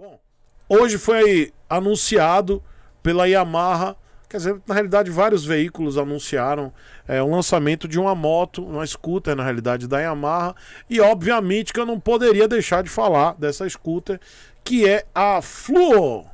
Bom, hoje foi anunciado pela Yamaha, quer dizer, na realidade vários veículos anunciaram é, o lançamento de uma moto, uma scooter na realidade da Yamaha, e obviamente que eu não poderia deixar de falar dessa scooter, que é a Fluor.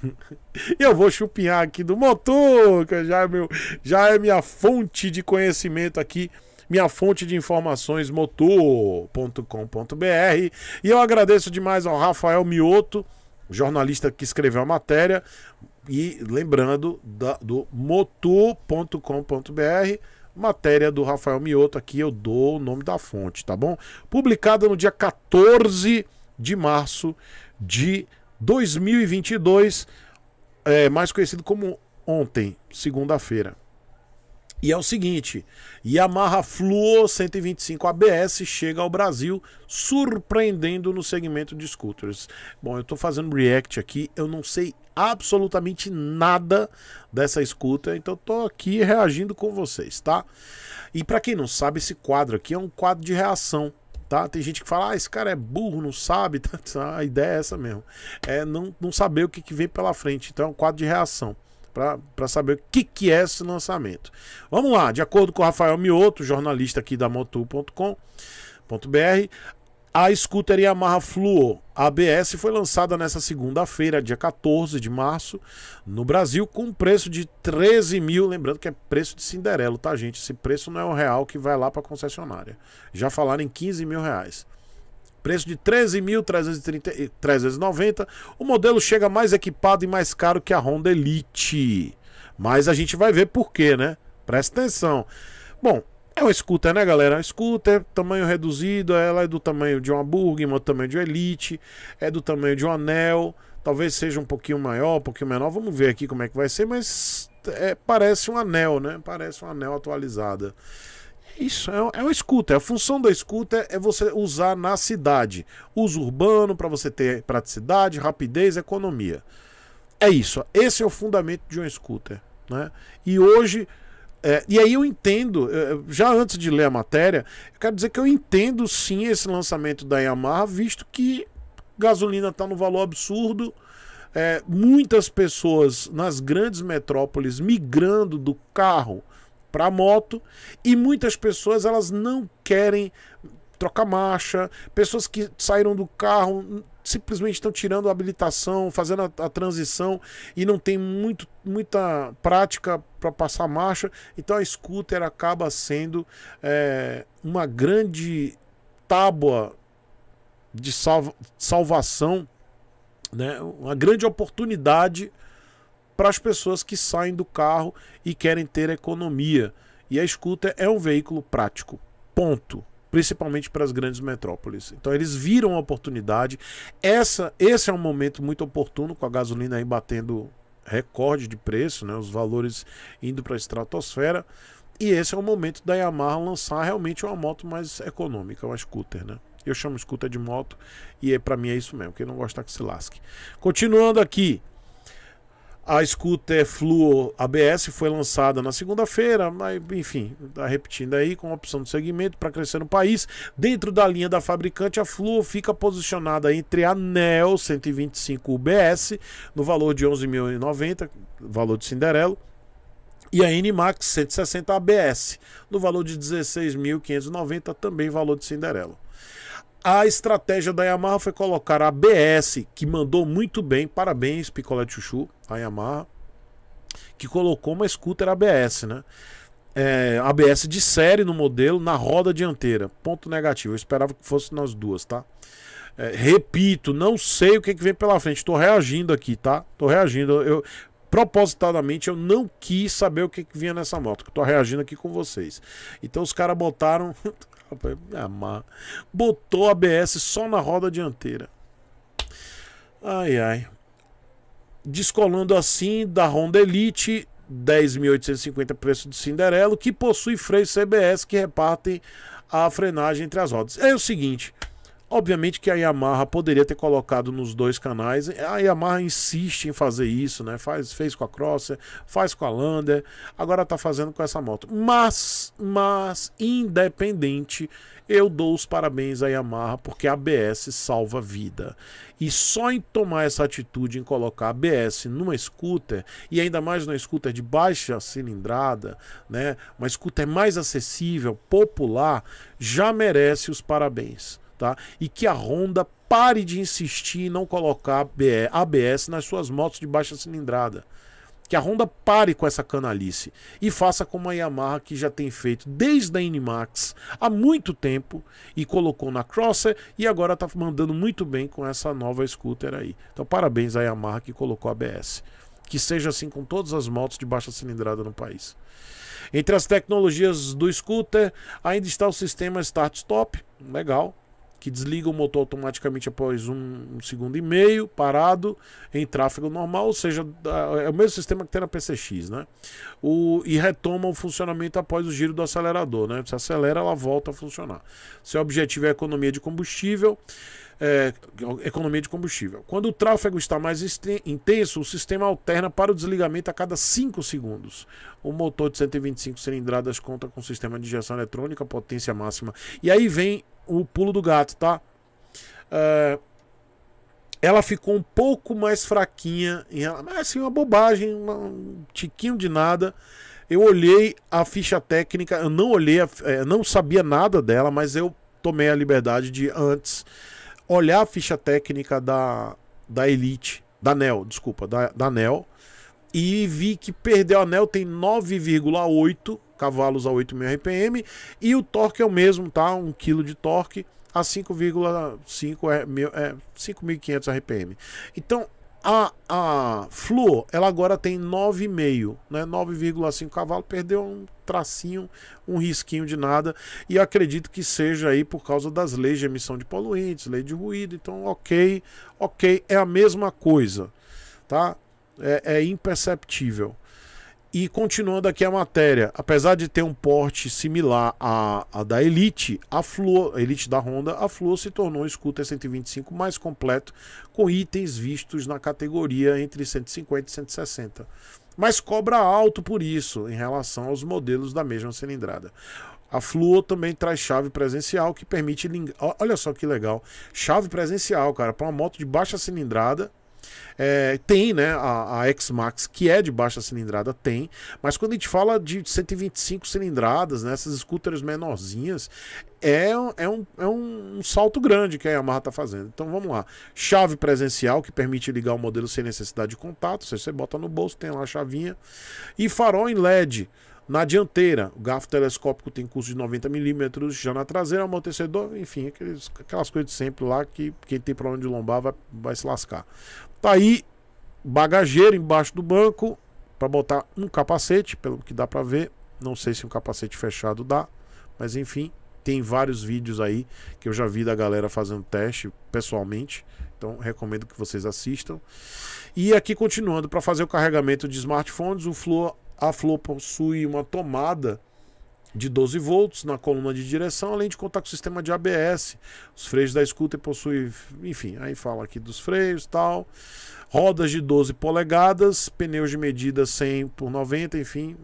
Eu vou chupinhar aqui do motor, que já é, meu, já é minha fonte de conhecimento aqui minha fonte de informações motor.com.br. E eu agradeço demais ao Rafael Mioto, jornalista que escreveu a matéria, e lembrando da, do motor.com.br matéria do Rafael Mioto aqui, eu dou o nome da fonte, tá bom? Publicada no dia 14 de março de 2022, é, mais conhecido como ontem, segunda-feira. E é o seguinte, Yamaha Fluo 125 ABS chega ao Brasil surpreendendo no segmento de scooters. Bom, eu estou fazendo react aqui, eu não sei absolutamente nada dessa scooter, então estou aqui reagindo com vocês, tá? E para quem não sabe, esse quadro aqui é um quadro de reação, tá? Tem gente que fala, ah, esse cara é burro, não sabe, tá? a ideia é essa mesmo, é não, não saber o que, que vem pela frente, então é um quadro de reação para saber o que, que é esse lançamento. Vamos lá, de acordo com o Rafael Mioto, jornalista aqui da motu.com.br, a scooter Yamaha Fluor ABS foi lançada nesta segunda-feira, dia 14 de março, no Brasil, com preço de 13 mil. Lembrando que é preço de Cinderelo, tá, gente? Esse preço não é o real que vai lá para a concessionária. Já falaram em 15 mil reais. Preço de 13.390. Eh, o modelo chega mais equipado e mais caro que a Honda Elite. Mas a gente vai ver por quê, né? Presta atenção. Bom, é um scooter, né, galera? É um scooter, tamanho reduzido, ela é do tamanho de uma Burgman, do tamanho de uma Elite, é do tamanho de um anel, talvez seja um pouquinho maior, um pouquinho menor, vamos ver aqui como é que vai ser, mas é, parece um anel, né? Parece um anel atualizada. Isso, é, é um escuta. A função do escuta é você usar na cidade. Uso urbano para você ter praticidade, rapidez, economia. É isso. Esse é o fundamento de um escuta. Né? E hoje. É, e aí eu entendo, é, já antes de ler a matéria, eu quero dizer que eu entendo sim esse lançamento da Yamaha, visto que gasolina está no valor absurdo, é, muitas pessoas nas grandes metrópoles migrando do carro para moto e muitas pessoas elas não querem trocar marcha, pessoas que saíram do carro simplesmente estão tirando a habilitação, fazendo a, a transição e não tem muito, muita prática para passar marcha, então a scooter acaba sendo é, uma grande tábua de salva salvação, né? uma grande oportunidade para as pessoas que saem do carro e querem ter economia. E a scooter é um veículo prático. Ponto principalmente para as grandes metrópoles. Então eles viram a oportunidade. Essa, esse é um momento muito oportuno com a gasolina aí batendo recorde de preço, né? Os valores indo para a estratosfera. E esse é o momento da Yamaha lançar realmente uma moto mais econômica, uma scooter, né? Eu chamo scooter de moto e é para mim é isso mesmo. Quem não gostar que se lasque. Continuando aqui, a scooter Fluo ABS foi lançada na segunda-feira, mas enfim, está repetindo aí, com opção de segmento para crescer no país. Dentro da linha da fabricante, a Fluo fica posicionada entre a Neo 125 UBS, no valor de 11.090, valor de Cinderelo, e a NMAX 160 ABS, no valor de 16.590, também valor de Cinderelo. A estratégia da Yamaha foi colocar a ABS, que mandou muito bem, parabéns Picolé de Chuchu, a Yamaha, que colocou uma scooter ABS, né? É, ABS de série no modelo, na roda dianteira. Ponto negativo. Eu esperava que fosse nas duas, tá? É, repito, não sei o que, que vem pela frente. Tô reagindo aqui, tá? Tô reagindo. Eu, propositadamente eu não quis saber o que, que vinha nessa moto, que tô reagindo aqui com vocês. Então os caras botaram Eu me amar. Botou a ABS só na roda dianteira. Ai, ai. Descolando assim da Honda Elite 10.850 preço de Cinderelo, que possui freios CBS que repartem a frenagem entre as rodas. É o seguinte, Obviamente que a Yamaha poderia ter colocado nos dois canais. A Yamaha insiste em fazer isso, né? Faz, fez com a Crosser, faz com a Lander, agora tá fazendo com essa moto. Mas, mas, independente, eu dou os parabéns à Yamaha porque a ABS salva vida. E só em tomar essa atitude em colocar ABS numa scooter, e ainda mais numa scooter de baixa cilindrada, né? Uma scooter mais acessível, popular, já merece os parabéns tá? E que a Honda pare de insistir em não colocar ABS nas suas motos de baixa cilindrada. Que a Honda pare com essa canalice e faça como a Yamaha que já tem feito desde a Inimax há muito tempo e colocou na Crosser e agora está mandando muito bem com essa nova scooter aí. Então parabéns à Yamaha que colocou ABS. Que seja assim com todas as motos de baixa cilindrada no país. Entre as tecnologias do scooter ainda está o sistema Start-Stop, legal, que desliga o motor automaticamente após um, um segundo e meio, parado, em tráfego normal, ou seja, é o mesmo sistema que tem na PCX, né? O, e retoma o funcionamento após o giro do acelerador, né? Se acelera, ela volta a funcionar. Seu objetivo é economia de combustível. É, economia de combustível. Quando o tráfego está mais intenso, o sistema alterna para o desligamento a cada 5 segundos. O motor de 125 cilindradas conta com sistema de injeção eletrônica, potência máxima. E aí vem o pulo do gato, tá? É, ela ficou um pouco mais fraquinha, mas assim, uma bobagem, um tiquinho de nada. Eu olhei a ficha técnica, eu não olhei, a, é, não sabia nada dela, mas eu tomei a liberdade de antes olhar a ficha técnica da, da Elite, da NEL, desculpa, da, da NEL, e vi que perdeu a NEL tem 9,8 cavalos a 8.000 RPM e o torque é o mesmo, tá? 1 kg de torque a 5,5 é, 5.500 é, RPM. Então a, a Fluor, ela agora tem 9,5, né? 9,5 cavalos, perdeu um tracinho, um risquinho de nada, e acredito que seja aí por causa das leis de emissão de poluentes, lei de ruído, então ok, ok, é a mesma coisa, tá? É, é imperceptível. E continuando aqui a matéria, apesar de ter um porte similar à, à da Elite, a Fluor, a Elite da Honda, a Fluor se tornou um scooter 125 mais completo, com itens vistos na categoria entre 150 e 160. Mas cobra alto por isso em relação aos modelos da mesma cilindrada. A Fluor também traz chave presencial que permite. Olha só que legal! Chave presencial, cara, para uma moto de baixa cilindrada é, tem, né? A, a X-Max, que é de baixa cilindrada, tem. Mas quando a gente fala de 125 cilindradas, né, essas scooters menorzinhas, é, é, um, é um salto grande que a Yamaha está fazendo. Então vamos lá. Chave presencial, que permite ligar o modelo sem necessidade de contato. você bota no bolso, tem lá a chavinha. E farol em LED. Na dianteira, o garfo telescópico tem curso de 90 milímetros, já na traseira, amortecedor, enfim, aqueles, aquelas coisas de sempre lá que quem tem problema de lombar vai, vai se lascar. Tá aí bagageiro embaixo do banco para botar um capacete, pelo que dá para ver. Não sei se um capacete fechado dá, mas enfim, tem vários vídeos aí que eu já vi da galera fazendo teste pessoalmente. Então recomendo que vocês assistam. E aqui continuando, para fazer o carregamento de smartphones, o Fluor, a Flow possui uma tomada de 12 volts na coluna de direção, além de contar com o sistema de ABS. Os freios da scooter possuem, enfim, aí fala aqui dos freios tal. Rodas de 12 polegadas, pneus de medida 100 por 90, enfim.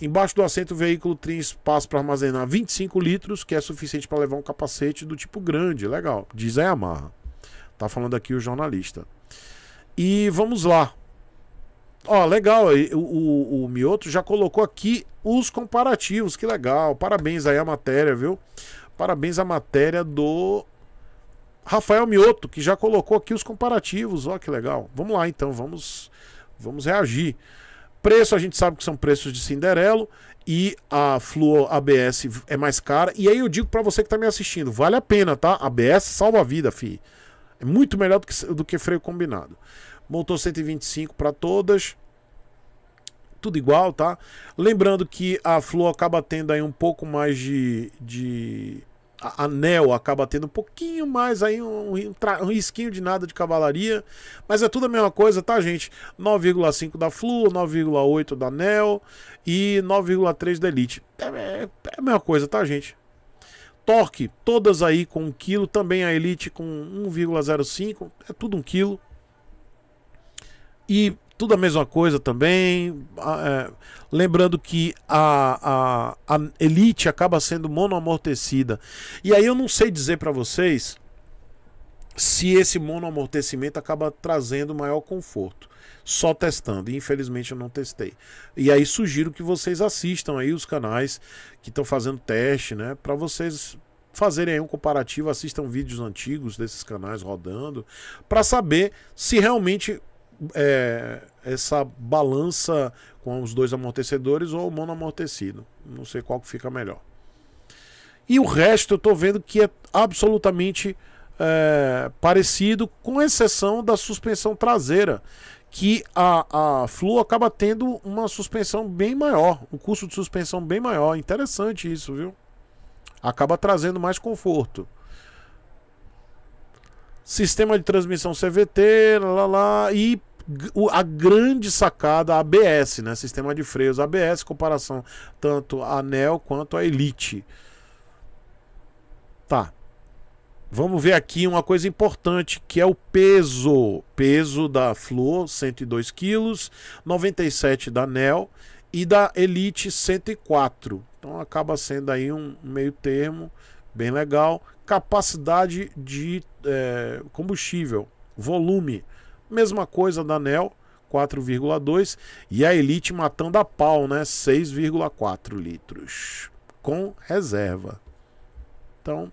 Embaixo do assento, o veículo tem espaço para armazenar 25 litros, que é suficiente para levar um capacete do tipo grande. Legal, diz a Yamaha. Tá falando aqui o jornalista. E vamos lá, Ó, legal, o, o, o Mioto já colocou aqui os comparativos, que legal. Parabéns aí à matéria, viu? Parabéns à matéria do Rafael Mioto, que já colocou aqui os comparativos, ó, que legal. Vamos lá então, vamos, vamos reagir. Preço, a gente sabe que são preços de Cinderelo e a Fluo ABS é mais cara. E aí eu digo para você que tá me assistindo, vale a pena, tá? ABS salva a vida, fi. É muito melhor do que, do que freio combinado. Montou 125 para todas. Tudo igual, tá? Lembrando que a flor acaba tendo aí um pouco mais de. de... A anel acaba tendo um pouquinho mais aí, um, um, um risquinho de nada de cavalaria. Mas é tudo a mesma coisa, tá, gente? 9,5 da Flu, 9,8 da Anel e 9,3 da Elite. É, é, é a mesma coisa, tá, gente? Torque, todas aí com 1 kg, também a Elite com 1,05, é tudo 1 kg. E tudo a mesma coisa também. É, lembrando que a, a, a, Elite acaba sendo monoamortecida. E aí eu não sei dizer para vocês se esse monoamortecimento acaba trazendo maior conforto. Só testando, infelizmente eu não testei. E aí sugiro que vocês assistam aí os canais que estão fazendo teste, né? Para vocês fazerem aí um comparativo, assistam vídeos antigos desses canais rodando, para saber se realmente é, essa balança com os dois amortecedores ou monoamortecido. Não sei qual que fica melhor. E o resto eu estou vendo que é absolutamente é, parecido, com exceção da suspensão traseira, que a, a Flu acaba tendo uma suspensão bem maior, um custo de suspensão bem maior. Interessante isso, viu? Acaba trazendo mais conforto sistema de transmissão CVT, lá, lá, e a grande sacada ABS, né? Sistema de freios ABS, comparação tanto a Nel quanto a Elite. Tá. Vamos ver aqui uma coisa importante que é o peso. Peso da Flor, 102 quilos, 97 da Nel e da Elite 104. Então acaba sendo aí um meio termo bem legal capacidade de é, combustível, volume. Mesma coisa da NEL, 4,2 e a Elite matando a pau, né? 6,4 litros com reserva. Então,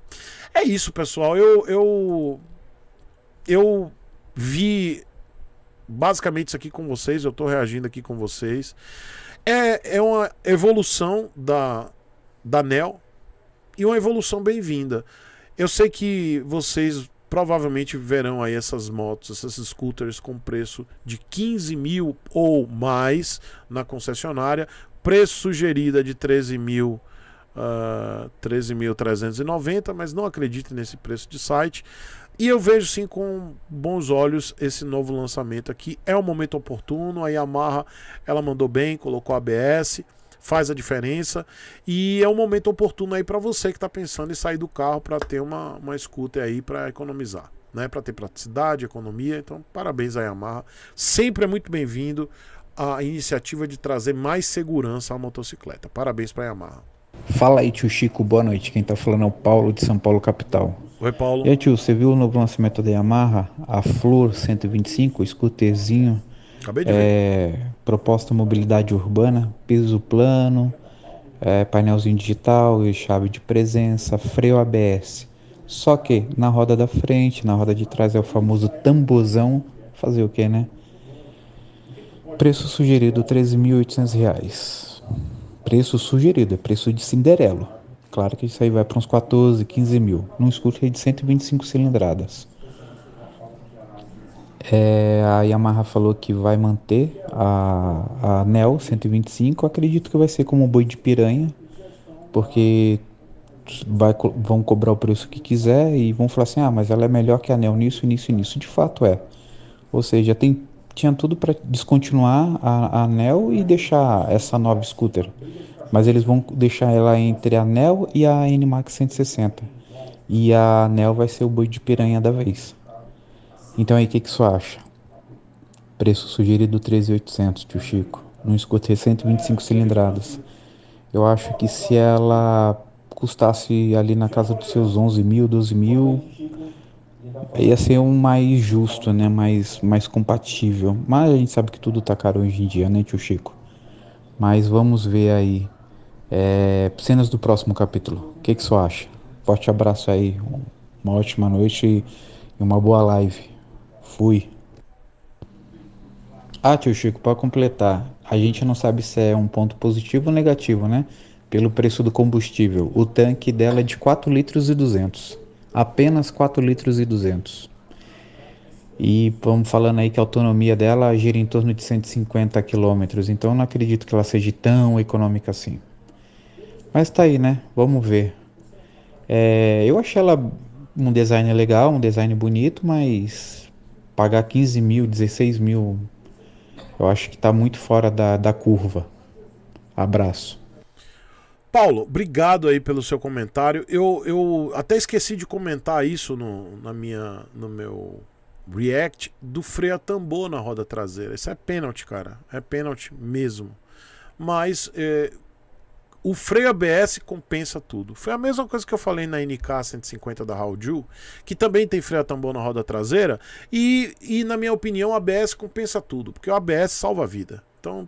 é isso, pessoal. Eu eu eu vi basicamente isso aqui com vocês, eu tô reagindo aqui com vocês. É, é uma evolução da da NEL e uma evolução bem-vinda. Eu sei que vocês provavelmente verão aí essas motos, essas scooters com preço de 15 mil ou mais na concessionária, preço sugerida de 13 mil. Uh, ah, 13.390, mas não acredite nesse preço de site. E eu vejo sim com bons olhos esse novo lançamento aqui. É o um momento oportuno. A Yamaha ela mandou bem, colocou ABS faz a diferença. E é um momento oportuno aí para você que está pensando em sair do carro para ter uma, uma scooter aí para economizar. Né, para ter praticidade, economia. Então, parabéns à Yamaha. Sempre é muito bem-vindo a iniciativa de trazer mais segurança à motocicleta. Parabéns para a Yamaha. Fala aí, tio Chico, boa noite. Quem tá falando é o Paulo de São Paulo, capital. Oi, Paulo. E aí, tio, você viu o novo lançamento da Yamaha? A Flor 125, o scooterzinho. Acabei de é... ver proposta mobilidade urbana, piso plano, é, painelzinho digital e chave de presença, freio ABS. Só que na roda da frente, na roda de trás é o famoso tambozão. Fazer o que, né? Preço sugerido R$ 13.800. Preço sugerido, é preço de Cinderelo. Claro que isso aí vai para uns 14, 15 mil. Num scooter de 125 cilindradas. É, a Yamaha falou que vai manter a, a NEL 125. Acredito que vai ser como um boi de piranha, porque vai, vão cobrar o preço que quiser e vão falar assim: ah, mas ela é melhor que a NEL nisso, nisso e nisso. De fato é. Ou seja, tem, tinha tudo para descontinuar a, a NEL e deixar essa nova scooter. Mas eles vão deixar ela entre a NEL e a NMAX 160. E a NEL vai ser o boi de piranha da vez. Então aí, o que, que você acha? Preço sugerido 13.800, tio Chico. Num scooter 125 cilindradas. Eu acho que se ela custasse ali na casa dos seus 11 mil, 12 mil, ia ser um mais justo, né? Mais, mais compatível. Mas a gente sabe que tudo tá caro hoje em dia, né, tio Chico? Mas vamos ver aí. É, cenas do próximo capítulo. O que, que você acha? Forte abraço aí. Uma ótima noite e uma boa live. Fui. Ah, tio Chico, para completar, a gente não sabe se é um ponto positivo ou negativo, né? Pelo preço do combustível. O tanque dela é de 4 litros e 200. Apenas 4 litros e 200. E vamos falando aí que a autonomia dela gira em torno de 150 quilômetros. Então não acredito que ela seja tão econômica assim. Mas tá aí, né? Vamos ver. É, eu achei ela um design legal, um design bonito, mas pagar 15 mil, 16 mil, eu acho que está muito fora da, da curva. Abraço. Paulo, obrigado aí pelo seu comentário. Eu, eu até esqueci de comentar isso no, na minha, no meu react do freio a tambor na roda traseira. Isso é pênalti, cara. É pênalti mesmo. Mas é, o freio ABS compensa tudo. Foi a mesma coisa que eu falei na NK 150 da Hauju, que também tem freio a tambor na roda traseira. E, e na minha opinião, o ABS compensa tudo, porque o ABS salva a vida. Então,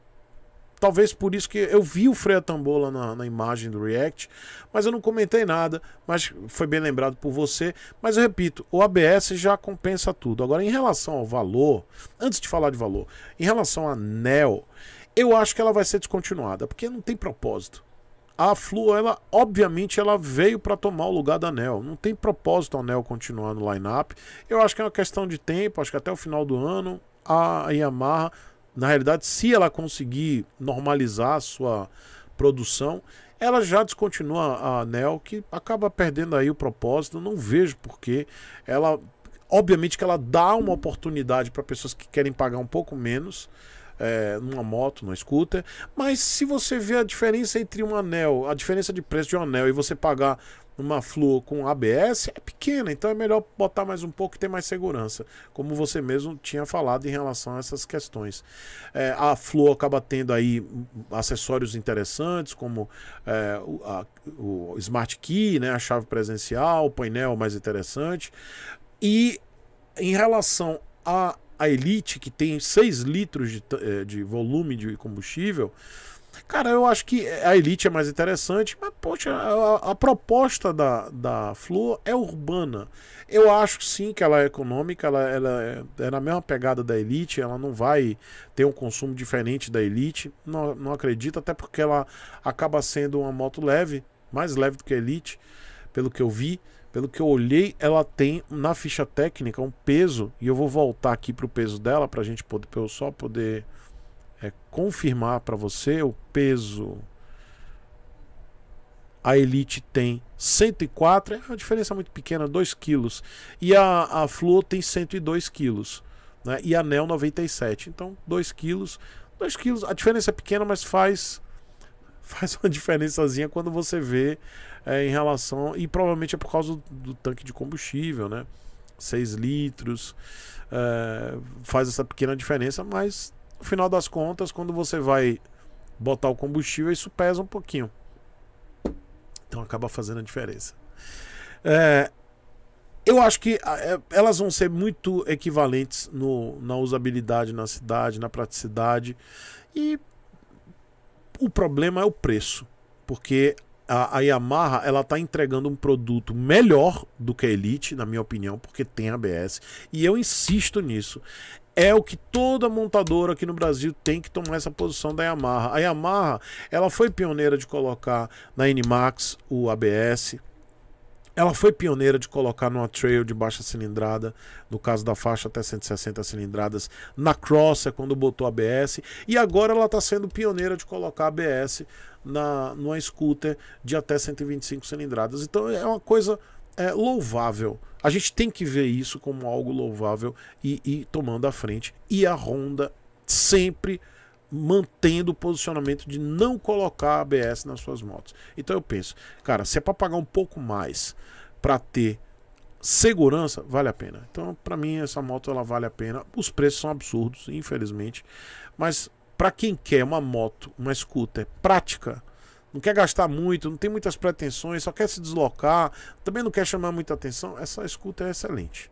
talvez por isso que eu vi o freio a tambor lá na, na imagem do React, mas eu não comentei nada. Mas foi bem lembrado por você. Mas eu repito, o ABS já compensa tudo. Agora, em relação ao valor, antes de falar de valor, em relação à NEL. Eu acho que ela vai ser descontinuada, porque não tem propósito a Flu, ela, obviamente, ela veio para tomar o lugar da Nel. Não tem propósito a Nel continuar no line-up. Eu acho que é uma questão de tempo, acho que até o final do ano, a Yamaha, na realidade, se ela conseguir normalizar a sua produção, ela já descontinua a NEL que acaba perdendo aí o propósito. Não vejo porque ela, obviamente, que ela dá uma oportunidade para pessoas que querem pagar um pouco menos é, numa moto, numa scooter. Mas se você vê a diferença entre um anel, a diferença de preço de um anel e você pagar uma flor com ABS é pequena, então é melhor botar mais um pouco e ter mais segurança, como você mesmo tinha falado em relação a essas questões. É, a flor acaba tendo aí acessórios interessantes, como é, o, a, o Smart Key, né, a chave presencial, o painel mais interessante. E em relação a a Elite, que tem 6 litros de, eh, de volume de combustível, Cara, eu acho que a Elite é mais interessante, mas, poxa, a, a, proposta da, da Flor é urbana. Eu acho sim que ela é econômica, ela, ela é, é, na mesma pegada da Elite, ela não vai ter um consumo diferente da Elite. Não, não acredito, até porque ela acaba sendo uma moto leve, mais leve do que a Elite, pelo que eu vi. Pelo que eu olhei, ela tem na ficha técnica um peso, e eu vou voltar aqui para o peso dela, para a gente poder, pra eu só poder é, confirmar para você o peso. A Elite tem 104, é uma diferença muito pequena, 2 quilos. E a, a Fluo tem 102 quilos. Né? E a Neo 97. Então, 2 quilos. 2 quilos, a diferença é pequena, mas faz, faz uma diferençazinha quando você vê é, em relação. E provavelmente é por causa do, do tanque de combustível, né? 6 litros. É, faz essa pequena diferença, mas no final das contas, quando você vai botar o combustível, isso pesa um pouquinho. Então acaba fazendo a diferença. É, eu acho que é, elas vão ser muito equivalentes no, na usabilidade na cidade, na praticidade. E o problema é o preço. Porque a, a Yamaha ela tá entregando um produto melhor do que a Elite, na minha opinião, porque tem ABS. E eu insisto nisso. É o que toda montadora aqui no Brasil tem que tomar essa posição da Yamaha. A Yamaha, ela foi pioneira de colocar na NMAX o ABS, ela foi pioneira de colocar numa trail de baixa cilindrada, no caso da faixa até 160 cilindradas, na é quando botou ABS, e agora ela está sendo pioneira de colocar ABS na numa scooter de até 125 cilindradas. Então é uma coisa é, louvável. A gente tem que ver isso como algo louvável e, e tomando à frente. E a Honda sempre mantendo o posicionamento de não colocar ABS nas suas motos. Então eu penso, cara, se é para pagar um pouco mais para ter segurança, vale a pena. Então, para mim essa moto ela vale a pena. Os preços são absurdos, infelizmente, mas para quem quer uma moto, uma scooter prática, não quer gastar muito, não tem muitas pretensões, só quer se deslocar, também não quer chamar muita atenção, essa scooter é excelente.